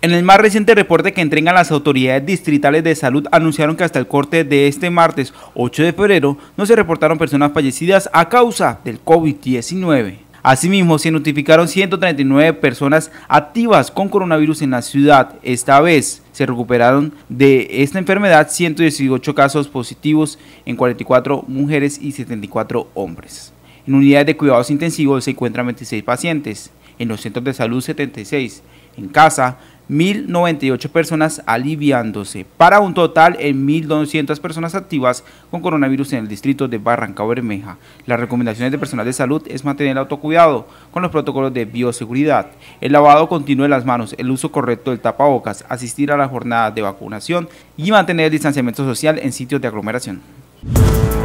En el más reciente reporte que entregan las autoridades distritales de salud anunciaron que hasta el corte de este martes 8 de febrero no se reportaron personas fallecidas a causa del COVID-19. Asimismo, se notificaron 139 personas activas con coronavirus en la ciudad. Esta vez se recuperaron de esta enfermedad 118 casos positivos en 44 mujeres y 74 hombres. En unidades de cuidados intensivos se encuentran 26 pacientes en los centros de salud 76, en casa 1.098 personas aliviándose, para un total en 1.200 personas activas con coronavirus en el distrito de Barranca Bermeja. Las recomendaciones de personal de salud es mantener el autocuidado con los protocolos de bioseguridad, el lavado continuo de las manos, el uso correcto del tapabocas, asistir a las jornadas de vacunación y mantener el distanciamiento social en sitios de aglomeración.